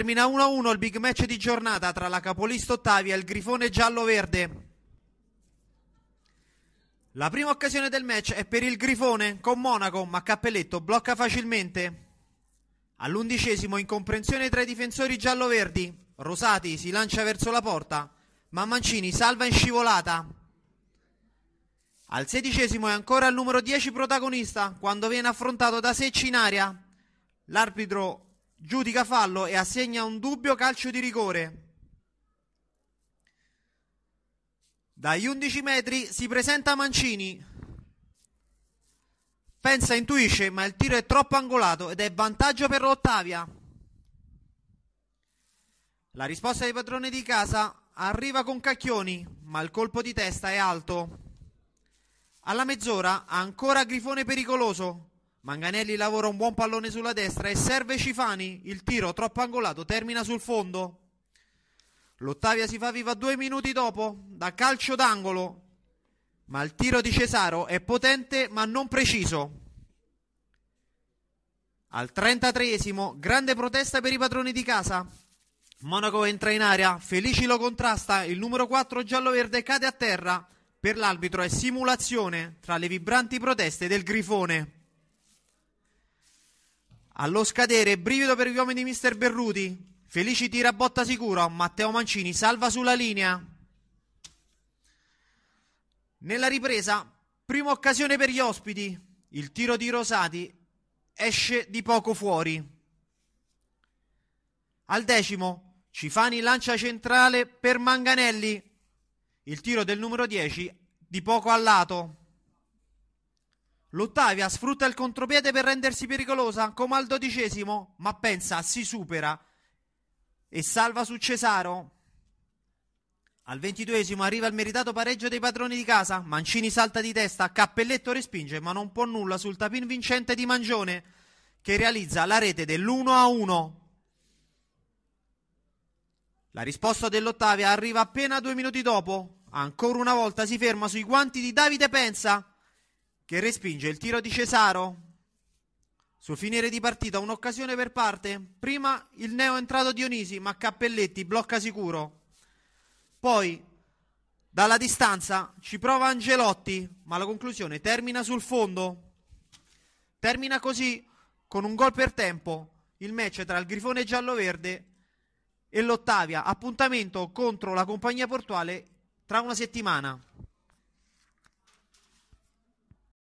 Termina 1-1 il big match di giornata tra la capolista Ottavia e il grifone giallo-verde. La prima occasione del match è per il grifone con Monaco, ma Cappelletto blocca facilmente. All'undicesimo, incomprensione tra i difensori giallo-verdi, Rosati si lancia verso la porta, ma Mancini salva in scivolata. Al sedicesimo è ancora il numero 10 protagonista quando viene affrontato da Secci in aria. L'arbitro giudica fallo e assegna un dubbio calcio di rigore. Dagli 11 metri si presenta Mancini. Pensa, intuisce, ma il tiro è troppo angolato ed è vantaggio per l'Ottavia. La risposta dei padrone di casa arriva con Cacchioni, ma il colpo di testa è alto. Alla mezz'ora ancora Grifone pericoloso, Manganelli lavora un buon pallone sulla destra e serve Cifani. Il tiro troppo angolato termina sul fondo. L'Ottavia si fa viva due minuti dopo da calcio d'angolo. Ma il tiro di Cesaro è potente ma non preciso. Al 33esimo, grande protesta per i padroni di casa. Monaco entra in area, Felici lo contrasta, il numero 4 giallo-verde cade a terra. Per l'arbitro è simulazione tra le vibranti proteste del Grifone. Allo scadere, brivido per gli uomini di Mister Berruti. Felici tira botta sicura. Matteo Mancini salva sulla linea. Nella ripresa, prima occasione per gli ospiti. Il tiro di Rosati esce di poco fuori. Al decimo, Cifani lancia centrale per Manganelli. Il tiro del numero 10 di poco a lato. L'Ottavia sfrutta il contropiede per rendersi pericolosa, come al dodicesimo, ma pensa, si supera e salva su Cesaro. Al ventiduesimo arriva il meritato pareggio dei padroni di casa. Mancini salta di testa, Cappelletto respinge, ma non può nulla sul tapin vincente di Mangione, che realizza la rete dell'1 a 1. La risposta dell'Ottavia arriva appena due minuti dopo. Ancora una volta si ferma sui guanti di Davide Pensa, che respinge il tiro di Cesaro. Sul finire di partita un'occasione per parte, prima il neo entrato Dionisi, ma Cappelletti blocca sicuro. Poi dalla distanza ci prova Angelotti, ma la conclusione termina sul fondo. Termina così con un gol per tempo il match tra il Grifone giallo-verde e l'Ottavia. Appuntamento contro la compagnia portuale tra una settimana.